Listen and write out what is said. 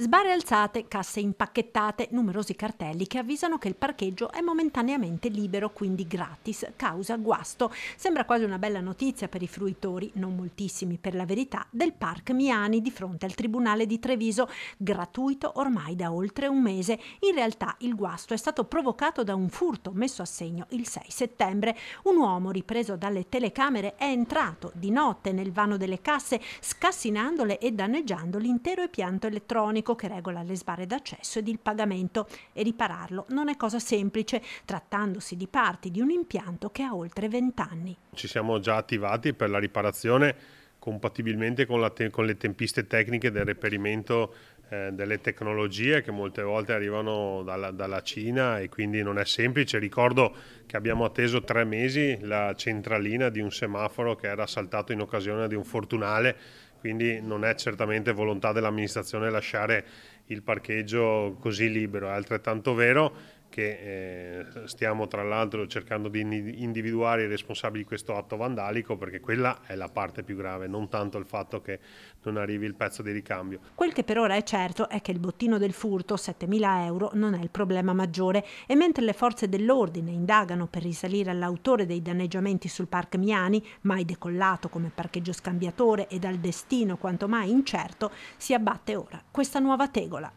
Sbarre alzate, casse impacchettate, numerosi cartelli che avvisano che il parcheggio è momentaneamente libero, quindi gratis, causa guasto. Sembra quasi una bella notizia per i fruitori, non moltissimi per la verità, del Park Miani di fronte al Tribunale di Treviso, gratuito ormai da oltre un mese. In realtà il guasto è stato provocato da un furto messo a segno il 6 settembre. Un uomo ripreso dalle telecamere è entrato di notte nel vano delle casse, scassinandole e danneggiando l'intero impianto elettronico elettronico che regola le sbarre d'accesso ed il pagamento e ripararlo non è cosa semplice trattandosi di parti di un impianto che ha oltre 20 anni. Ci siamo già attivati per la riparazione compatibilmente con, te con le tempiste tecniche del reperimento eh, delle tecnologie che molte volte arrivano dalla, dalla, Cina e quindi non è semplice. Ricordo che abbiamo atteso tre mesi la centralina di un semaforo che era saltato in occasione di un fortunale, quindi non è certamente volontà dell'amministrazione lasciare il parcheggio così libero, è altrettanto vero che eh, stiamo tra l'altro cercando di individuare i responsabili di questo atto vandalico perché quella è la parte più grave, non tanto il fatto che non arrivi il pezzo di ricambio. Quel che per ora è certo è che il bottino del furto, 7.000 euro, non è il problema maggiore e mentre le forze dell'ordine indagano per risalire all'autore dei danneggiamenti sul Parc Miani, mai decollato come parcheggio scambiatore e dal destino quanto mai incerto, si abbatte ora questa nuova tegola.